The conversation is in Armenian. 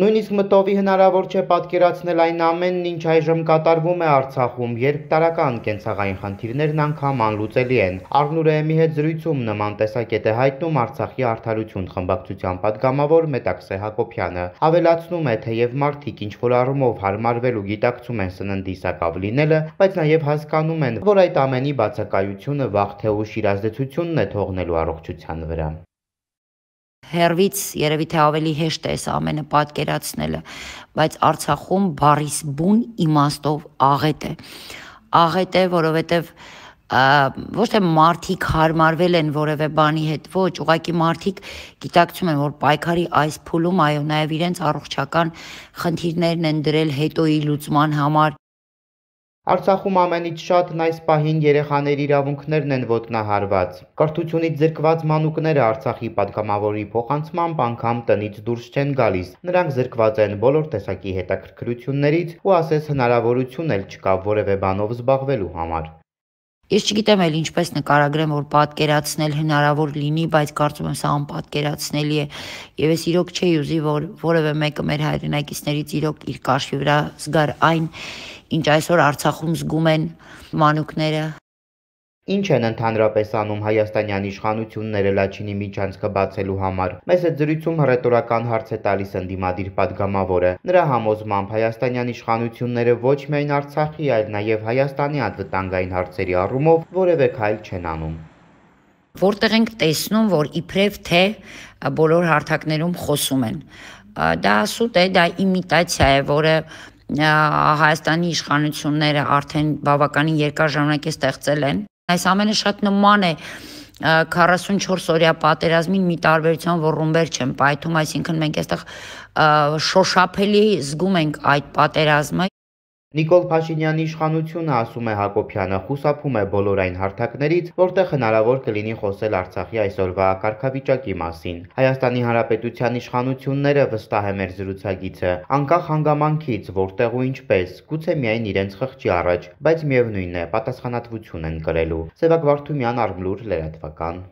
Նույնիսկ մտովի հնարավոր չէ պատկերացնել այն ամենն, ինչ այժմ կատարվում է Արցախում, երբ տարական կենցաղային խնդիրներն անգամ անլուծելի են։ Արնուր Էմի հետ զրույցում նման տեսակետ է հայտնում Արցախի արդարություն խմբակցության падգամավոր Մետաքսե Հակոբյանը։ Ավելացնում է, թեև մարդիկ ինչ որ առումով հարմարվել ու գիտակցում են սննդի սակավ լինելը, բայց նաև հասկանում են, որ այդ ամենի բացակայությունը վաղ թե ուշ իրազդեցությունն է թողնելու առողջության վրա հերվից երևի թե ավելի հեշտ է այս ամենը պատկերացնելը, բայց Արցախում բարիս բուն իմաստով աղետ է։ Աղետ է, որովհետև ոչ թե մարդիկ հարմարվել են որևէ բանի հետ, ոչ, ուղղակի մարդիկ գիտակցում են, որ պայքարի այս փուլում այո, նաև իրենց առողջական խնդիրներն են դրել հետոյի լուծման համար Արցախում ամենից շատն այս պահին երեխաների իրավունքներն են ոտնահարված։ Կրթությունից զրկված մանուկները Արցախի падգամավորի փոխանցմամբ անգամ տնից դուրս չեն գալիս։ Նրանք զրկված են բոլոր տեսակի հետաքրքրություններից ու ասես հնարավորություն էլ չկա որևէ բանով զբաղվելու համար։ Ես չգիտեմ էլ ինչպես նկարագրեմ, որ պատկերացնել հնարավոր լինի, բայց կարծում եմ սա անպատկերացնելի է եւ ես իրոք չէի ուզի, որ որևէ մեկը մեր հայրենակիցներից իրոք իր կարշի վրա զգար այն, ինչ այսօր Արցախում զգում են մանուկները։ Ինչ են ընդհանրապես անում Հայաստանյան իշխանությունները Լաչինի միջանցքը բացելու համար։ Մեծ զրույցում հռետորական հարց է տալիս ընդդիմադիր падգամավորը։ Նրա համոզմամբ Հայաստանյան իշխանությունները ոչ միայն Արցախի, այլ նաև Հայաստանի անվտանգային հարցերի առումով որևէ քայլ չեն անում որտեղ ենք տեսնում, որ իբրև թե բոլոր հարթակներում խոսում են։ Դա սուտ է, դա իմիտացիա է, որը Հայաստանի իշխանությունները արդեն բավականին երկար ժամանակ է ստեղծել են Այս ամենը շատ նման է 44 օրյա պատերազմին մի տարբերություն, որ ռումբեր չեն պայթում, այսինքն մենք այստեղ շոշափելի զգում ենք այդ պատերազմը Նիկոլ Փաշինյանի իշխանությունը, ասում է Հակոբյանը, խուսափում է բոլոր այն հարթակներից, որտեղ հնարավոր կլինի խոսել Արցախի այսօրվա ակարգավիճակի մասին։ Հայաստանի Հանրապետության իշխանությունները վստահ է մեր զրուցակիցը, անկախ հանգամանքից, որտեղ ու ինչպես, գուցե միայն իրենց խղճի առաջ, բայց միևնույնն է, պատասխանատվություն են կրելու։ Սևակ Վարդումյան, Արմլուր, լրատվական։